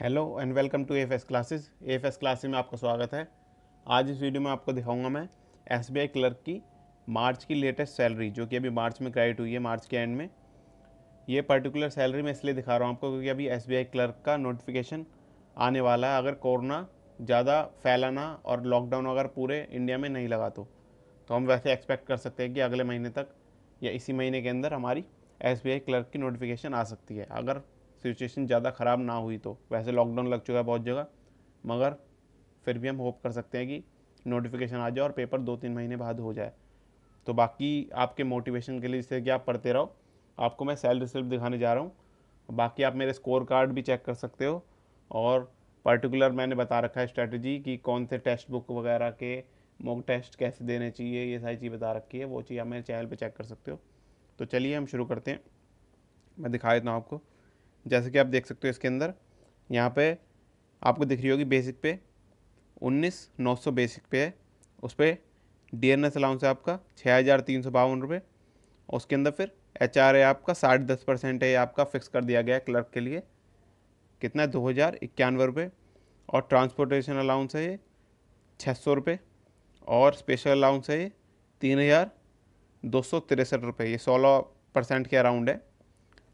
hello and welcome to F S classes F S classes में आपका स्वागत है आज इस वीडियो में आपको दिखाऊंगा मैं एस बी आई क्लर्क की मार्च की लेटेस्ट सैलरी जो कि अभी मार्च में क्रेडिट हुई है मार्च के एंड में ये पर्टिकुलर सैलरी मैं इसलिए दिखा रहा हूँ आपको क्योंकि अभी एस बी आई क्लर्क का नोटिफिकेशन आने वाला है अगर कोरोना ज़्यादा फैलाना और लॉकडाउन अगर पूरे इंडिया में नहीं लगा तो, तो हम वैसे एक्सपेक्ट कर सकते हैं कि अगले महीने तक या इसी महीने के अंदर हमारी एस बी आई क्लर्क की नोटिफिकेशन आ सकती है अगर सिचुएशन ज़्यादा ख़राब ना हुई तो वैसे लॉकडाउन लग चुका है बहुत जगह मगर फिर भी हम होप कर सकते हैं कि नोटिफिकेशन आ जाए और पेपर दो तीन महीने बाद हो जाए तो बाकी आपके मोटिवेशन के लिए जैसे कि आप पढ़ते रहो आपको मैं सैलरी स्लिप दिखाने जा रहा हूँ बाकी आप मेरे स्कोर कार्ड भी चेक कर सकते हो और पर्टिकुलर मैंने बता रखा है स्ट्रेटजी कि कौन से टेक्स्ट बुक वगैरह के मॉक टेस्ट कैसे देने चाहिए ये सारी चीज़ बता रखी है वो चीज़ आप मेरे चैनल पे चेक कर सकते हो तो चलिए हम शुरू करते हैं मैं दिखा देता हूँ आपको जैसे कि आप देख सकते हो इसके अंदर यहाँ पे आपको दिख रही होगी बेसिक पे उन्नीस नौ सौ बेसिक पे है उस पर डी एन एस अलाउंस है आपका छः हज़ार तीन सौ बावन रुपये उसके अंदर फिर एच आर है आपका साढ़े दस परसेंट है आपका फ़िक्स कर दिया गया है क्लर्क के लिए कितना है दो हज़ार इक्यानवे रुपये और ट्रांसपोर्टेशन अलाउंस है ये छः सौ रुपये और स्पेशल अलाउंस है ये तीन हज़ार दो सौ तिरसठ रुपये ये सोलह परसेंट के अराउंड है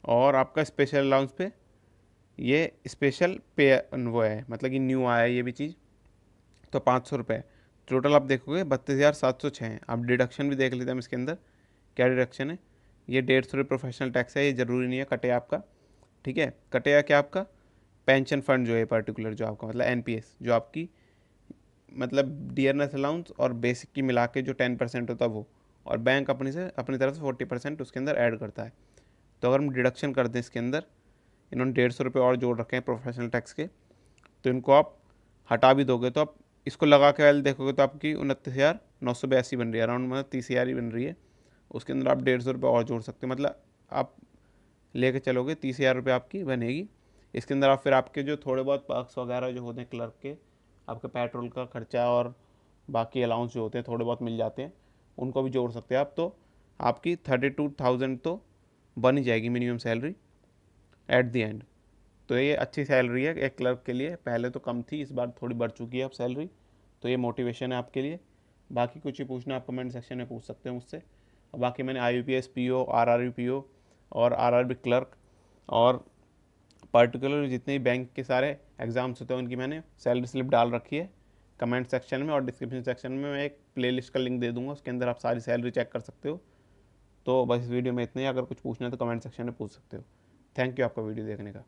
और आपका स्पेशल अलाउंस पे ये स्पेशल पे वो है मतलब कि न्यू आया है ये भी चीज़ तो पाँच सौ रुपये टोटल आप देखोगे बत्तीस हज़ार सात सौ छः है आप डिडक्शन भी देख लेते हैं हम इसके अंदर क्या डिडक्शन है ये डेढ़ सौ रुपये प्रोफेशनल टैक्स है ये ज़रूरी नहीं है कटे आपका ठीक है कटे क्या आपका पेंशन फंड जो है पर्टिकुलर जो आपका मतलब एन जो आपकी मतलब डियरनेस अलाउंस और बेसिक की मिला के जो टेन परसेंट होता है वो और बैंक अपनी से अपनी तरफ से फोर्टी परसेंट उसके अंदर ऐड करता है तो अगर हम डिडक्शन कर दें इसके अंदर इन्होंने डेढ़ सौ रुपये और जोड़ रखे हैं प्रोफेशनल टैक्स के तो इनको आप हटा भी दोगे तो आप इसको लगा के वैल देखोगे तो आपकी उनतीस हज़ार नौ सौ बयासी बन रही है अराउंड मतलब तीस हज़ार ही बन रही है उसके अंदर आप डेढ़ सौ रुपये और जोड़ सकते हैं मतलब आप लेके चलोगे तीस हज़ार रुपये आपकी बनेगी इसके अंदर आप फिर आपके जो थोड़े बहुत पर्क्स वगैरह जो होते हैं क्लर्क के आपके पेट्रोल का खर्चा और बाकी अलाउंस जो होते हैं थोड़े बहुत मिल जाते हैं उनको भी जोड़ सकते हैं आप तो आपकी थर्टी टू थाउजेंड तो बन जाएगी minimum salary at the end तो ये अच्छी सैलरी है एक क्लर्क के लिए पहले तो कम थी इस बार थोड़ी बढ़ चुकी है अब सैलरी तो ये मोटिवेशन है आपके लिए बाकी कुछ ही पूछना आप कमेंट सेक्शन में पूछ सकते हो मुझसे बाकी मैंने I U P S P O R R P O और आर आर बी क्लर्क और पर्टिकुलर जितने बैंक के सारे एग्ज़ाम्स होते हैं उनकी मैंने सैलरी स्लिप डाल रखी है कमेंट सेक्शन में और डिस्क्रिप्शन सेक्शन में मैं एक प्लेलिस्ट का लिंक दे दूंगा उसके अंदर आप सारी सैलरी चेक कर सकते हो तो बस इस वीडियो में इतना ही अगर कुछ पूछना है तो कमेंट सेक्शन में पूछ सकते हो थैंक यू आपका वीडियो देखने का